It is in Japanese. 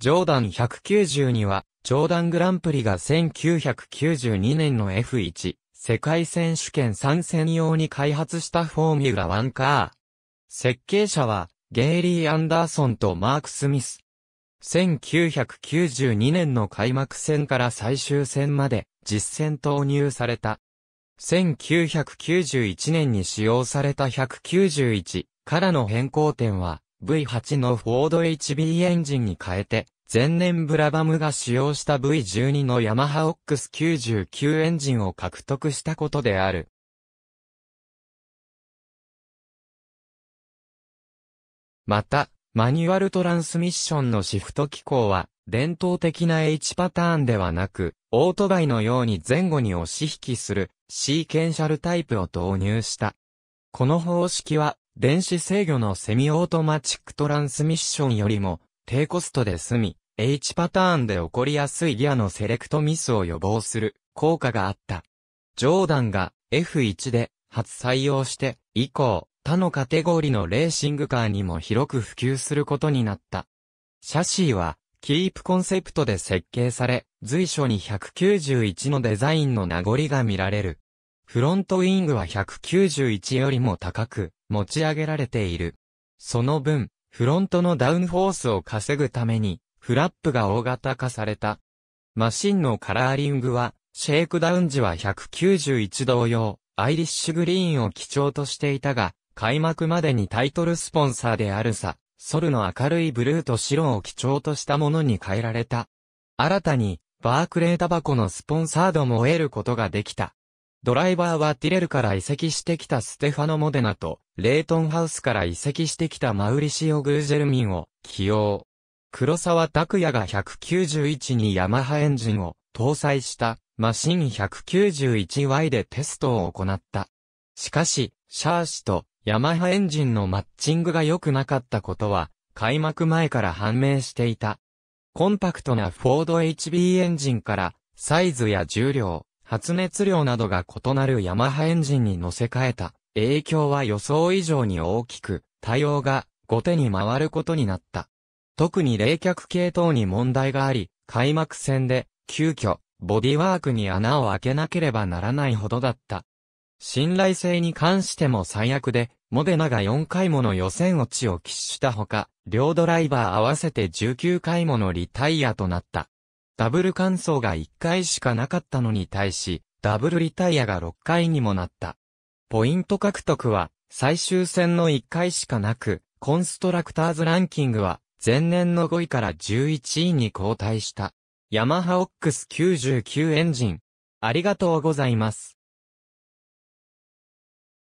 ジョーダン190には、ジョーダングランプリが1992年の F1 世界選手権参戦用に開発したフォーミュラワンカー。設計者は、ゲイリー・アンダーソンとマーク・スミス。1992年の開幕戦から最終戦まで実戦投入された。1991年に使用された191からの変更点は V8 のフォード HB エンジンに変えて、前年ブラバムが使用した V12 のヤマハオックス99エンジンを獲得したことである。また、マニュアルトランスミッションのシフト機構は、伝統的な H パターンではなく、オートバイのように前後に押し引きする、シーケンシャルタイプを導入した。この方式は、電子制御のセミオートマチックトランスミッションよりも低コストで済み、H パターンで起こりやすいギアのセレクトミスを予防する効果があった。ジョーダンが F1 で初採用して以降、他のカテゴリのレーシングカーにも広く普及することになった。シャシーはキープコンセプトで設計され、随所に191のデザインの名残が見られる。フロントウィングは191よりも高く、持ち上げられている。その分、フロントのダウンフォースを稼ぐために、フラップが大型化された。マシンのカラーリングは、シェイクダウン時は191同様、アイリッシュグリーンを基調としていたが、開幕までにタイトルスポンサーであるさ、ソルの明るいブルーと白を基調としたものに変えられた。新たに、バークレータバコのスポンサードも得ることができた。ドライバーはティレルから移籍してきたステファノ・モデナと、レイトンハウスから移籍してきたマウリシオ・グージェルミンを起用。黒沢拓也が191にヤマハエンジンを搭載したマシン 191Y でテストを行った。しかし、シャーシとヤマハエンジンのマッチングが良くなかったことは、開幕前から判明していた。コンパクトなフォード HB エンジンから、サイズや重量、発熱量などが異なるヤマハエンジンに乗せ替えた影響は予想以上に大きく、対応が後手に回ることになった。特に冷却系統に問題があり、開幕戦で急遽ボディワークに穴を開けなければならないほどだった。信頼性に関しても最悪で、モデナが4回もの予選落ちを喫したほか、両ドライバー合わせて19回ものリタイアとなった。ダブル完走が1回しかなかったのに対し、ダブルリタイアが6回にもなった。ポイント獲得は、最終戦の1回しかなく、コンストラクターズランキングは、前年の5位から11位に後退した。ヤマハオックス99エンジン。ありがとうございます。